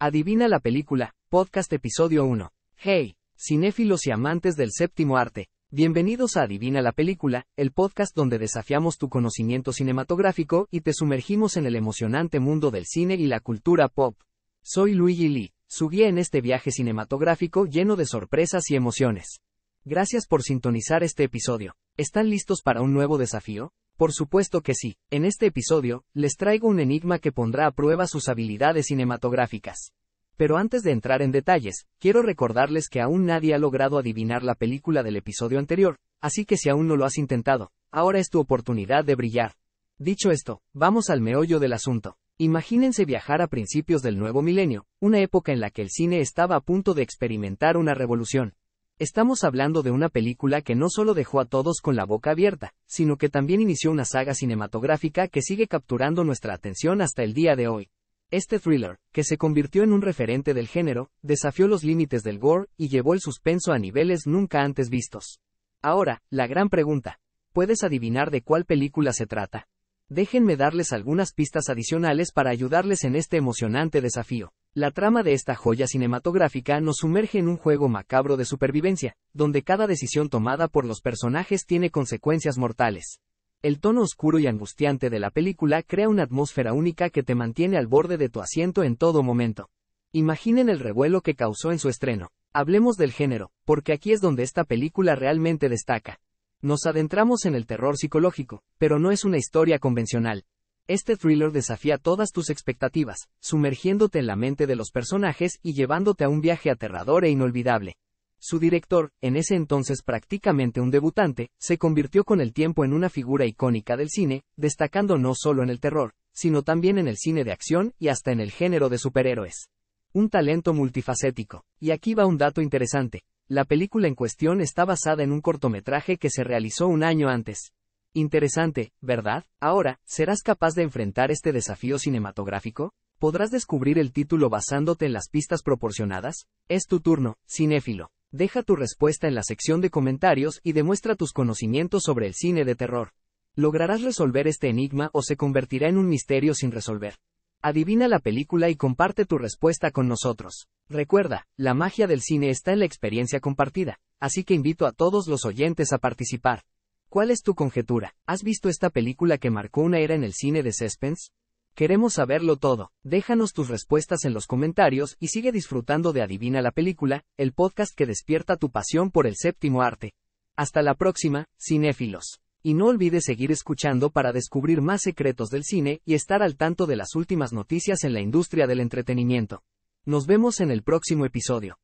Adivina la película, podcast episodio 1. Hey, cinéfilos y amantes del séptimo arte, bienvenidos a Adivina la película, el podcast donde desafiamos tu conocimiento cinematográfico y te sumergimos en el emocionante mundo del cine y la cultura pop. Soy Luigi Lee, su guía en este viaje cinematográfico lleno de sorpresas y emociones. Gracias por sintonizar este episodio. ¿Están listos para un nuevo desafío? Por supuesto que sí, en este episodio, les traigo un enigma que pondrá a prueba sus habilidades cinematográficas. Pero antes de entrar en detalles, quiero recordarles que aún nadie ha logrado adivinar la película del episodio anterior, así que si aún no lo has intentado, ahora es tu oportunidad de brillar. Dicho esto, vamos al meollo del asunto. Imagínense viajar a principios del nuevo milenio, una época en la que el cine estaba a punto de experimentar una revolución. Estamos hablando de una película que no solo dejó a todos con la boca abierta, sino que también inició una saga cinematográfica que sigue capturando nuestra atención hasta el día de hoy. Este thriller, que se convirtió en un referente del género, desafió los límites del gore y llevó el suspenso a niveles nunca antes vistos. Ahora, la gran pregunta. ¿Puedes adivinar de cuál película se trata? Déjenme darles algunas pistas adicionales para ayudarles en este emocionante desafío. La trama de esta joya cinematográfica nos sumerge en un juego macabro de supervivencia, donde cada decisión tomada por los personajes tiene consecuencias mortales. El tono oscuro y angustiante de la película crea una atmósfera única que te mantiene al borde de tu asiento en todo momento. Imaginen el revuelo que causó en su estreno. Hablemos del género, porque aquí es donde esta película realmente destaca. Nos adentramos en el terror psicológico, pero no es una historia convencional. Este thriller desafía todas tus expectativas, sumergiéndote en la mente de los personajes y llevándote a un viaje aterrador e inolvidable. Su director, en ese entonces prácticamente un debutante, se convirtió con el tiempo en una figura icónica del cine, destacando no solo en el terror, sino también en el cine de acción y hasta en el género de superhéroes. Un talento multifacético. Y aquí va un dato interesante. La película en cuestión está basada en un cortometraje que se realizó un año antes. Interesante, ¿verdad? Ahora, ¿serás capaz de enfrentar este desafío cinematográfico? ¿Podrás descubrir el título basándote en las pistas proporcionadas? Es tu turno, cinéfilo. Deja tu respuesta en la sección de comentarios y demuestra tus conocimientos sobre el cine de terror. ¿Lograrás resolver este enigma o se convertirá en un misterio sin resolver? Adivina la película y comparte tu respuesta con nosotros. Recuerda, la magia del cine está en la experiencia compartida, así que invito a todos los oyentes a participar. ¿Cuál es tu conjetura? ¿Has visto esta película que marcó una era en el cine de suspense? Queremos saberlo todo. Déjanos tus respuestas en los comentarios y sigue disfrutando de Adivina la película, el podcast que despierta tu pasión por el séptimo arte. Hasta la próxima, cinéfilos. Y no olvides seguir escuchando para descubrir más secretos del cine y estar al tanto de las últimas noticias en la industria del entretenimiento. Nos vemos en el próximo episodio.